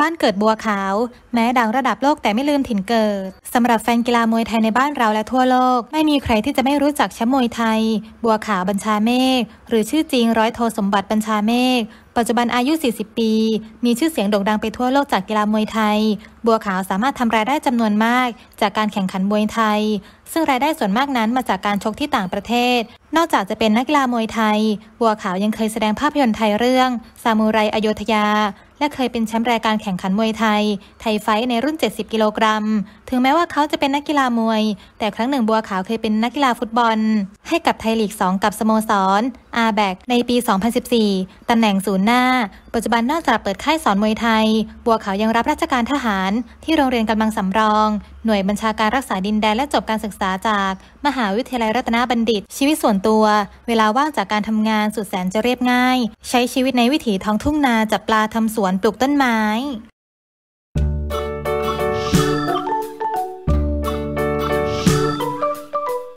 บ้านเกิดบัวขาว แม้ดังระดับโลกแต่ไม่ลืมถิ่นเกิด สำหรับแฟนกีฬามวยไทยในบ้านเราและทั่วโลก ไม่มีใครที่จะไม่รู้จักแชมป์มวยไทย บัวขาวบัญชาเมฆหรือชื่อจริงร้อยโทสมบัติบัญชาเมฆปัจจุบันอายุ 40 ปี มีชื่อเสียงโด่งดังไปทั่วโลกจากกีฬามวยไทย บัวขาวสามารถทำรายได้จำนวนมากจากการแข่งขันมวยไทย ซึ่งรายได้ส่วนมากนั้นมาจากการชกที่ต่างประเทศ นอกจากจะเป็นนักกีฬามวยไทย บัวขาวยังเคยแสดงภาพยนตร์ไทยเรื่อง ซามูไรอโยธยา และเคยเป็นแชมป์รายการแข่งขันมวยไทย ไทยไฟในรุ่น 70 กิโลกรัม ถึงแม้ว่าเขาจะเป็นนักกีฬามวย แต่ครั้งหนึ่ง บัวขาวเคยเป็นนักกีฬาฟุตบอล ให้กับไทยลีก 2 กับสโมสรอาแบก ในปี 2014 ตำแหน่งศูนย์หน้า ปัจจุบันนอกจากเปิดค่ายสอนมวยไทย บัวขาวยังรับราชการทหารที่โรงเรียนกำลังสำรอง หน่วยบัญชาการรักษาดินแดนและจบการศึกษาจาก มหาวิทยาลัยรัตนบัณฑิต ชีวิตส่วนตัว เวลาว่างจากการทำงานสุดแสนจะเรียบง่าย ใช้ชีวิตในวิถีท้องทุ่งนาจับปลาทำสวนปลูกต้นไม้